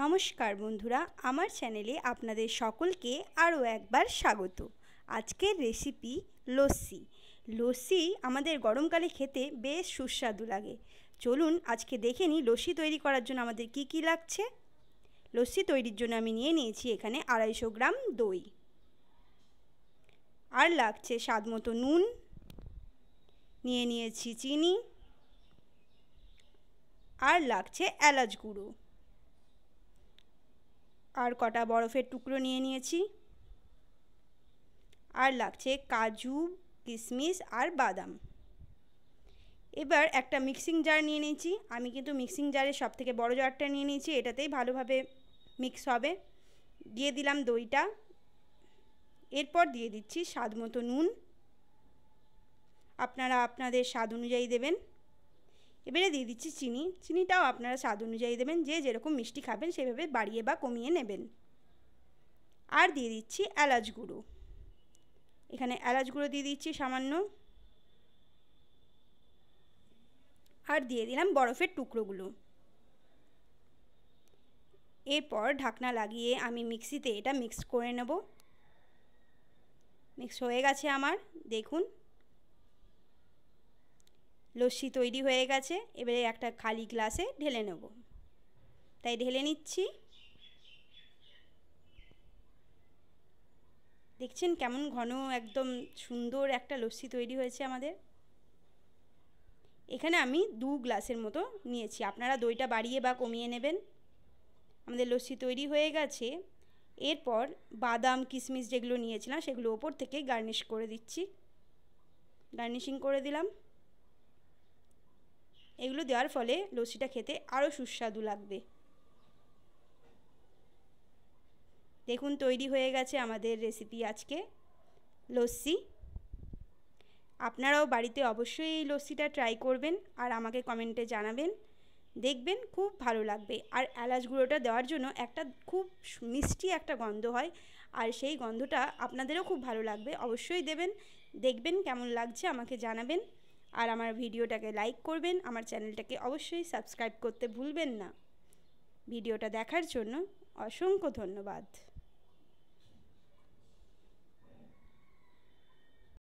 নমস্কার বন্ধুরা আমার চ্যানেলে আপনাদের সকলকে আরও একবার স্বাগত আজকের রেসিপি লস্যি লস্যি আমাদের গরমকালে খেতে বেশ সুস্বাদু লাগে চলুন আজকে দেখে নিই লস্যি তৈরি করার জন্য আমাদের কি কি লাগছে লস্যি তৈরির জন্য আমি নিয়ে নিয়েছি এখানে আড়াইশো গ্রাম দই আর লাগছে স্বাদ মতো নুন নিয়ে নিয়েছি চিনি আর লাগছে এলাচ গুঁড়ো আর কটা বরফের টুকরো নিয়ে নিয়েছি আর লাগছে কাজু কিশমিশ আর বাদাম এবার একটা মিক্সিং জার নিয়ে নিয়েছি আমি কিন্তু মিক্সিং জারে সব থেকে বড়ো জারটা নিয়ে নিয়েছি এটাতেই ভালোভাবে মিক্স হবে দিয়ে দিলাম দইটা এরপর দিয়ে দিচ্ছি স্বাদ মতো নুন আপনারা আপনাদের স্বাদ অনুযায়ী দেবেন এবারে দিয়ে দিচ্ছি চিনি চিনিটাও আপনারা স্বাদ অনুযায়ী দেবেন যে যেরকম মিষ্টি খাবেন সেভাবে বাড়িয়ে বা কমিয়ে নেবেন আর দিয়ে দিচ্ছি এলাচ গুঁড়ো এখানে এলাচ গুঁড়ো দিয়ে দিচ্ছি সামান্য আর দিয়ে দিলাম বরফের টুকরোগুলো এরপর ঢাকনা লাগিয়ে আমি মিক্সিতে এটা মিক্স করে নেব মিক্স হয়ে গেছে আমার দেখুন লস্যি তৈরি হয়ে গেছে এবারে একটা খালি গ্লাসে ঢেলে নেব তাই ঢেলে নিচ্ছি দেখছেন কেমন ঘন একদম সুন্দর একটা লস্যি তৈরি হয়েছে আমাদের এখানে আমি দু গ্লাসের মতো নিয়েছি আপনারা দইটা বাড়িয়ে বা কমিয়ে নেবেন আমাদের লস্যি তৈরি হয়ে গেছে এরপর বাদাম কিশমিশ যেগুলো নিয়েছিলাম সেগুলো ওপর থেকে গার্নিশ করে দিচ্ছি গার্নিশিং করে দিলাম এগুলো দেওয়ার ফলে লস্যিটা খেতে আরও সুস্বাদু লাগবে দেখুন তৈরি হয়ে গেছে আমাদের রেসিপি আজকে লস্যি আপনারাও বাড়িতে অবশ্যই এই লস্যিটা ট্রাই করবেন আর আমাকে কমেন্টে জানাবেন দেখবেন খুব ভালো লাগবে আর এলাচ গুঁড়োটা দেওয়ার জন্য একটা খুব মিষ্টি একটা গন্ধ হয় আর সেই গন্ধটা আপনাদেরও খুব ভালো লাগবে অবশ্যই দেবেন দেখবেন কেমন লাগছে আমাকে জানাবেন আর আমার ভিডিওটাকে লাইক করবেন আমার চ্যানেলটাকে অবশ্যই সাবস্ক্রাইব করতে ভুলবেন না ভিডিওটা দেখার জন্য অসংখ্য ধন্যবাদ